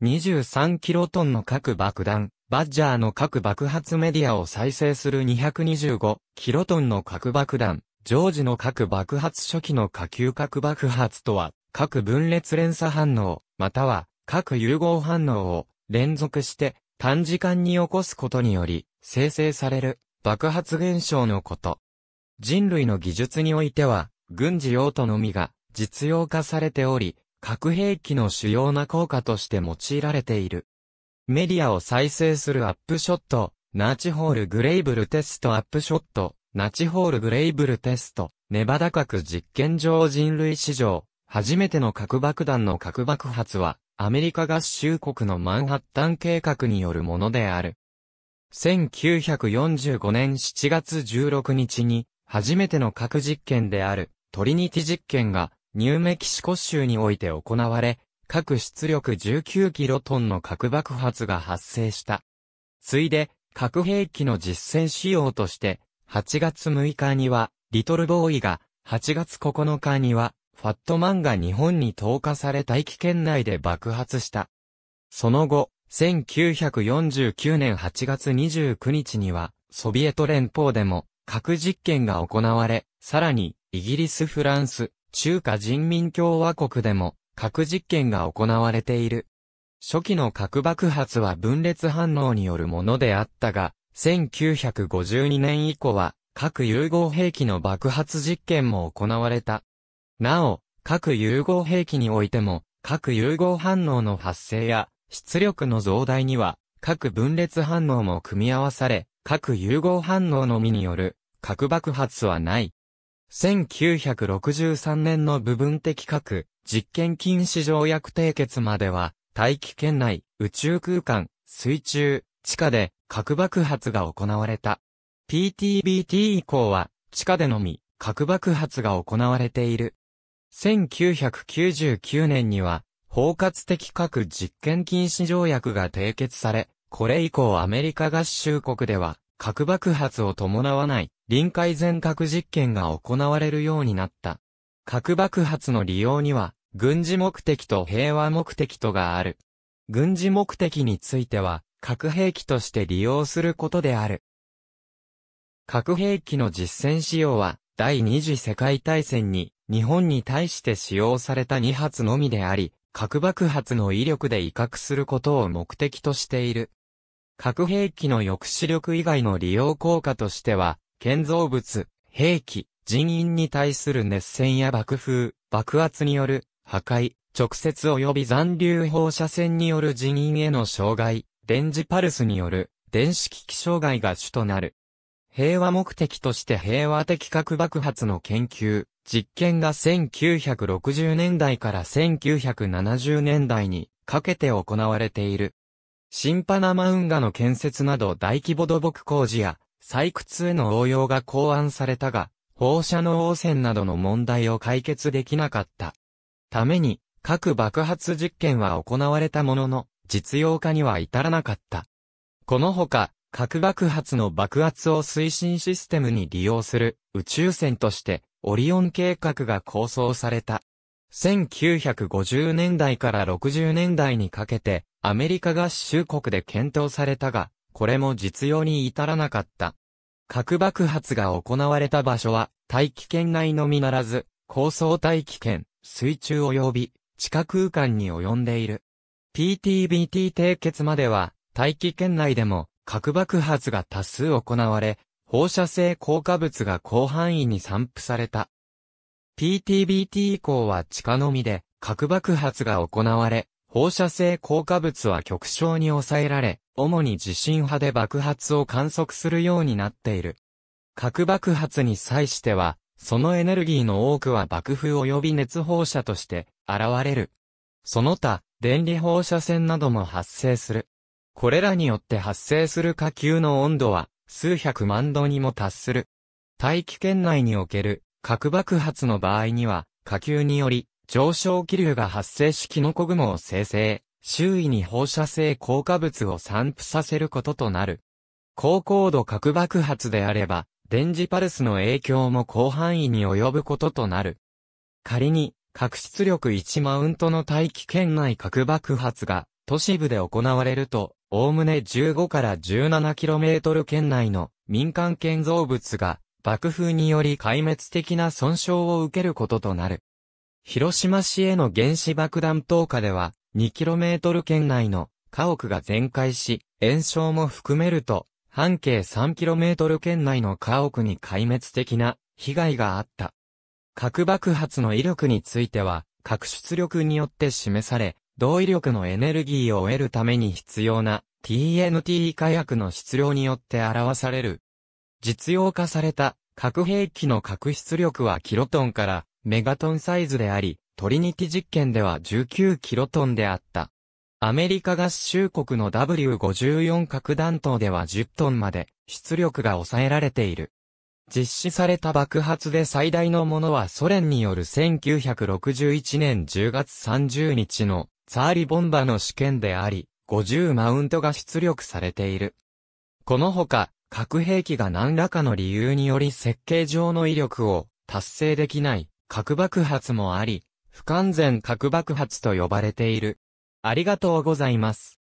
23キロトンの各爆弾、バッジャーの各爆発メディアを再生する225キロトンの核爆弾、ジョージの核爆発初期の下級核爆発とは、核分裂連鎖反応、または核融合反応を連続して短時間に起こすことにより生成される爆発現象のこと。人類の技術においては軍事用途のみが実用化されており、核兵器の主要な効果として用いられている。メディアを再生するアップショット、ナーチホールグレイブルテストアップショット、ナーチホールグレイブルテスト、ネバダ核実験場人類史上、初めての核爆弾の核爆発は、アメリカ合衆国のマンハッタン計画によるものである。1945年7月16日に、初めての核実験である、トリニティ実験が、ニューメキシコ州において行われ、各出力19キロトンの核爆発が発生した。ついで、核兵器の実戦仕様として、8月6日には、リトルボーイが、8月9日には、ファットマンが日本に投下され大気圏内で爆発した。その後、1949年8月29日には、ソビエト連邦でも核実験が行われ、さらに、イギリス・フランス、中華人民共和国でも核実験が行われている。初期の核爆発は分裂反応によるものであったが、1952年以降は核融合兵器の爆発実験も行われた。なお、核融合兵器においても、核融合反応の発生や出力の増大には、核分裂反応も組み合わされ、核融合反応のみによる核爆発はない。1963年の部分的核、実験禁止条約締結までは、大気圏内、宇宙空間、水中、地下で核爆発が行われた。PTBT 以降は、地下でのみ、核爆発が行われている。1999年には、包括的核実験禁止条約が締結され、これ以降アメリカ合衆国では、核爆発を伴わない臨界全核実験が行われるようになった。核爆発の利用には、軍事目的と平和目的とがある。軍事目的については、核兵器として利用することである。核兵器の実践使用は、第二次世界大戦に、日本に対して使用された2発のみであり、核爆発の威力で威嚇することを目的としている。核兵器の抑止力以外の利用効果としては、建造物、兵器、人員に対する熱戦や爆風、爆発による破壊、直接及び残留放射線による人員への障害、電磁パルスによる電子機器障害が主となる。平和目的として平和的核爆発の研究、実験が1960年代から1970年代にかけて行われている。新パナマ運河の建設など大規模土木工事や採掘への応用が考案されたが、放射能汚染などの問題を解決できなかった。ために、各爆発実験は行われたものの、実用化には至らなかった。このほか、核爆発の爆発を推進システムに利用する宇宙船としてオリオン計画が構想された。1950年代から60年代にかけてアメリカ合衆国で検討されたが、これも実用に至らなかった。核爆発が行われた場所は、大気圏内のみならず、高層大気圏、水中及び、地下空間に及んでいる。PTBT 締結までは、大気圏内でも、核爆発が多数行われ、放射性効果物が広範囲に散布された。PTBT 以降は地下のみで、核爆発が行われ、放射性硬化物は極小に抑えられ、主に地震波で爆発を観測するようになっている。核爆発に際しては、そのエネルギーの多くは爆風及び熱放射として現れる。その他、電離放射線なども発生する。これらによって発生する火球の温度は数百万度にも達する。大気圏内における核爆発の場合には火球により上昇気流が発生しキノコ雲を生成、周囲に放射性硬化物を散布させることとなる。高高度核爆発であれば、電磁パルスの影響も広範囲に及ぶこととなる。仮に、核出力1マウントの大気圏内核爆発が、都市部で行われると、おおむね15から 17km 圏内の民間建造物が、爆風により壊滅的な損傷を受けることとなる。広島市への原子爆弾投下では、2km 圏内の家屋が全壊し、炎症も含めると、半径 3km 圏内の家屋に壊滅的な被害があった。核爆発の威力については、核出力によって示され、同威力のエネルギーを得るために必要な TNT 火薬の質量によって表される。実用化された核兵器の核出力はキロトンからメガトンサイズであり、トリニティ実験では19キロトンであった。アメリカ合衆国の W54 核弾頭では10トンまで出力が抑えられている。実施された爆発で最大のものはソ連による1961年10月30日のツァーリボンバの試験であり、50マウントが出力されている。このほか、核兵器が何らかの理由により設計上の威力を達成できない核爆発もあり、不完全核爆発と呼ばれている。ありがとうございます。